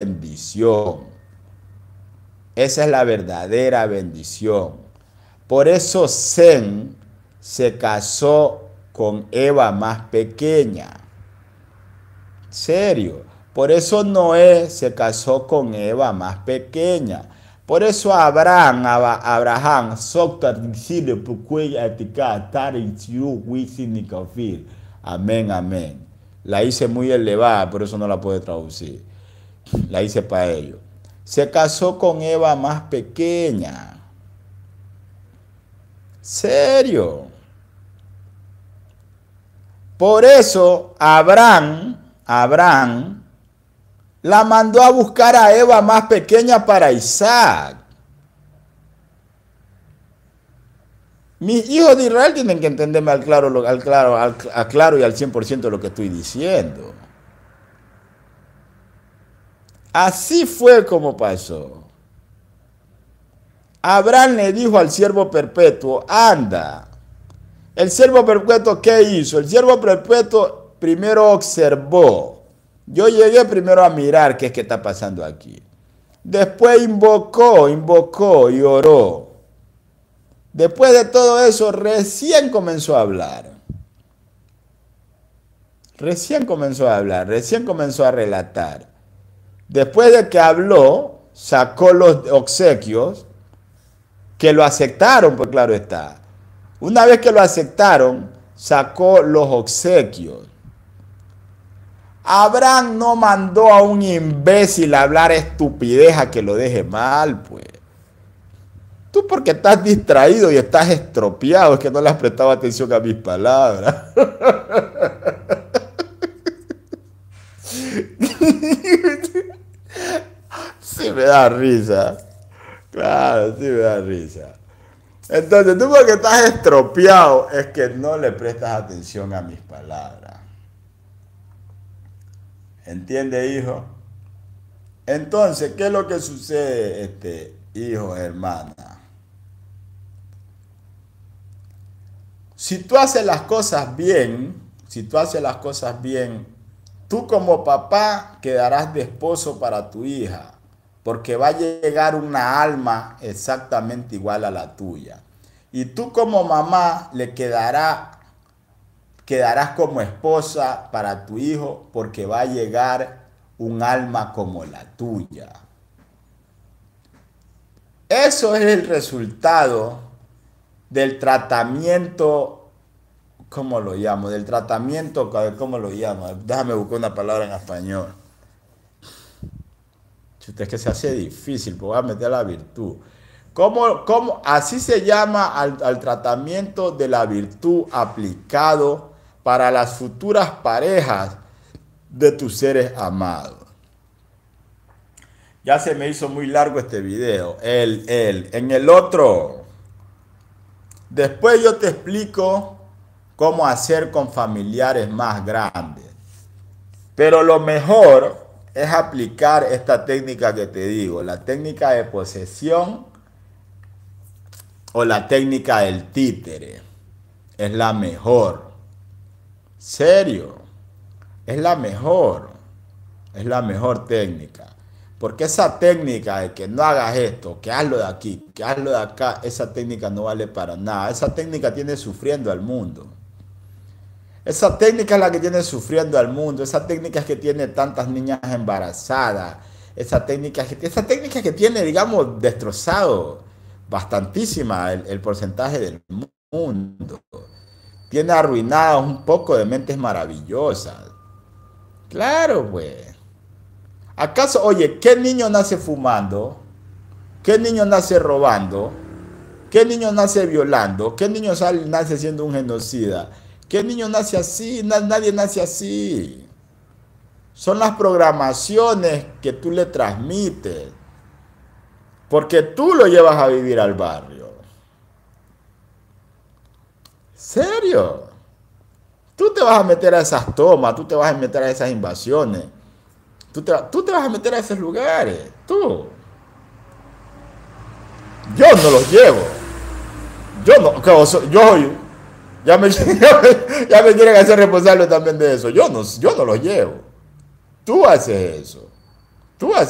bendición. Esa es la verdadera bendición. Por eso Zen se casó con Eva más pequeña. Serio. Por eso Noé se casó con Eva más pequeña. Por eso Abraham, Abraham, Amén, amén. La hice muy elevada, por eso no la puedo traducir la hice para ello. Se casó con Eva más pequeña. Serio. Por eso Abraham, Abraham, la mandó a buscar a Eva más pequeña para Isaac. Mis hijos de Israel tienen que entenderme al claro, al claro, claro y al 100% lo que estoy diciendo. Así fue como pasó. Abraham le dijo al siervo perpetuo, anda. El siervo perpetuo, ¿qué hizo? El siervo perpetuo primero observó. Yo llegué primero a mirar qué es que está pasando aquí. Después invocó, invocó y oró. Después de todo eso, recién comenzó a hablar. Recién comenzó a hablar, recién comenzó a relatar. Después de que habló, sacó los obsequios, que lo aceptaron, pues claro está. Una vez que lo aceptaron, sacó los obsequios. Abraham no mandó a un imbécil a hablar estupidez a que lo deje mal, pues. Tú porque estás distraído y estás estropeado, es que no le has prestado atención a mis palabras. da risa. Claro, sí me da risa. Entonces, tú porque estás estropeado es que no le prestas atención a mis palabras. ¿Entiende, hijo? Entonces, ¿qué es lo que sucede, este, hijo, hermana? Si tú haces las cosas bien, si tú haces las cosas bien, tú como papá quedarás de esposo para tu hija porque va a llegar una alma exactamente igual a la tuya. Y tú como mamá le quedará, quedarás como esposa para tu hijo, porque va a llegar un alma como la tuya. Eso es el resultado del tratamiento, ¿cómo lo llamo? Del tratamiento, ¿cómo lo llamo? Déjame buscar una palabra en español es que se hace difícil, porque voy a meter la virtud. ¿Cómo, cómo, así se llama al, al tratamiento de la virtud aplicado para las futuras parejas de tus seres amados. Ya se me hizo muy largo este video. El, el. En el otro. Después yo te explico cómo hacer con familiares más grandes. Pero lo mejor es aplicar esta técnica que te digo, la técnica de posesión o la técnica del títere. Es la mejor. Serio. Es la mejor. Es la mejor técnica. Porque esa técnica de que no hagas esto, que hazlo de aquí, que hazlo de acá, esa técnica no vale para nada. Esa técnica tiene sufriendo al mundo. Esa técnica es la que tiene sufriendo al mundo, esa técnica es que tiene tantas niñas embarazadas, esa técnica, es que, técnica que tiene, digamos, destrozado bastantísima el, porcentaje del mundo. Tiene arruinado un poco de mentes maravillosas. Claro, güey. Pues. ¿Acaso, oye, qué niño nace fumando? ¿Qué niño nace robando? ¿Qué niño nace violando? ¿Qué niño sale, nace siendo un genocida? ¿Qué niño nace así? nadie nace así. Son las programaciones que tú le transmites. Porque tú lo llevas a vivir al barrio. ¿Serio? Tú te vas a meter a esas tomas, tú te vas a meter a esas invasiones. Tú te, vas a meter a esos lugares. Tú. Yo no los llevo. Yo no, yo soy Ya me, ya me, quieren hacer responsable también de eso. Yo no, yo no lo llevo. Tú haces eso. Tú haces